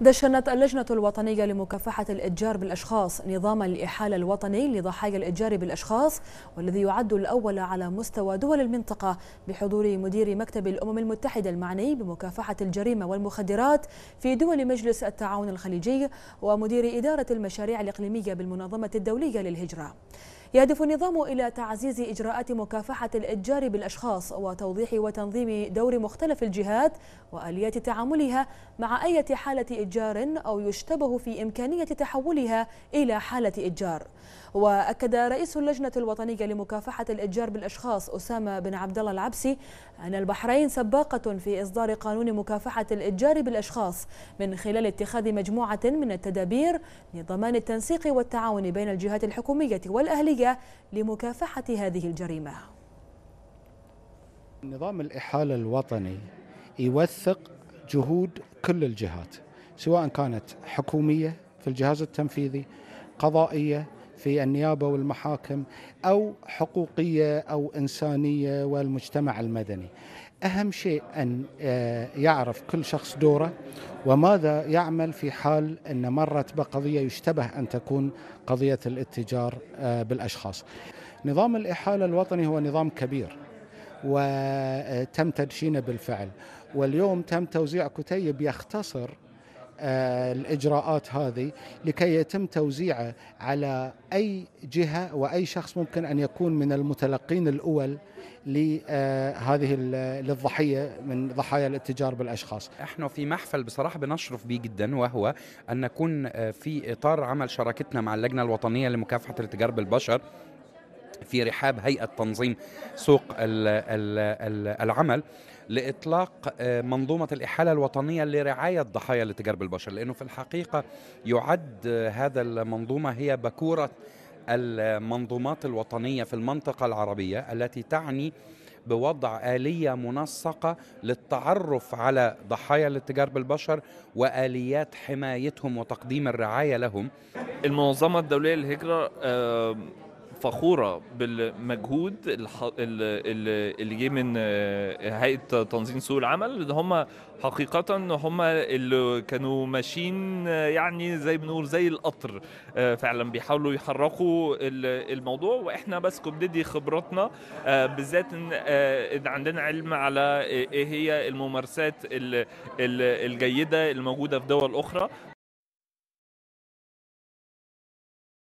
دشنت اللجنة الوطنية لمكافحة الإتجار بالأشخاص نظام الإحالة الوطني لضحايا الإتجار بالأشخاص والذي يعد الأول على مستوى دول المنطقة بحضور مدير مكتب الأمم المتحدة المعني بمكافحة الجريمة والمخدرات في دول مجلس التعاون الخليجي ومدير إدارة المشاريع الإقليمية بالمنظمة الدولية للهجرة. يهدف النظام إلى تعزيز إجراءات مكافحة الإتجار بالأشخاص وتوضيح وتنظيم دور مختلف الجهات وآليات تعاملها مع أي حالة إتجار أو يشتبه في إمكانية تحولها إلى حالة إتجار واكد رئيس اللجنه الوطنيه لمكافحه الاتجار بالاشخاص اسامه بن عبد الله العبسي ان البحرين سباقه في اصدار قانون مكافحه الاتجار بالاشخاص من خلال اتخاذ مجموعه من التدابير لضمان التنسيق والتعاون بين الجهات الحكوميه والاهليه لمكافحه هذه الجريمه نظام الإحالة الوطني يوثق جهود كل الجهات سواء كانت حكومية في الجهاز التنفيذي قضائية في النيابه والمحاكم او حقوقيه او انسانيه والمجتمع المدني. اهم شيء ان آه، يعرف كل شخص دوره وماذا يعمل في حال ان مرت بقضيه يشتبه ان تكون قضيه الاتجار آه، بالاشخاص. نظام الاحاله الوطني هو نظام كبير وتم تدشينه بالفعل واليوم تم توزيع كتيب يختصر الاجراءات هذه لكي يتم توزيعه على اي جهه واي شخص ممكن ان يكون من المتلقين الاول لهذه آه، للضحيه من ضحايا الاتجار بالاشخاص. احنا في محفل بصراحه بنشرف به جدا وهو ان نكون آه، في اطار عمل شراكتنا مع اللجنه الوطنيه لمكافحه الاتجار بالبشر في رحاب هيئه تنظيم سوق العمل لاطلاق آه، منظومه الاحاله الوطنيه لرعايه ضحايا الاتجار بالبشر لانه في الحقيقه يعد آه، هذا المنظومه هي بكوره المنظومات الوطنيه في المنطقه العربيه التي تعني بوضع آلية منسقة للتعرف على ضحايا الاتجار بالبشر وآليات حمايتهم وتقديم الرعاية لهم المنظمة الدولية للهجرة آه، فخوره بالمجهود اللي جه من آه، هيئه تنظيم سوق العمل اللي هم حقيقه هم اللي كانوا ماشيين آه، يعني زي بنقول زي القطر آه، فعلا بيحاولوا يحركوا الموضوع واحنا بس بندي خبراتنا بالذات ان عندنا علم على ايه هي الممارسات الجيده الموجوده في دول اخرى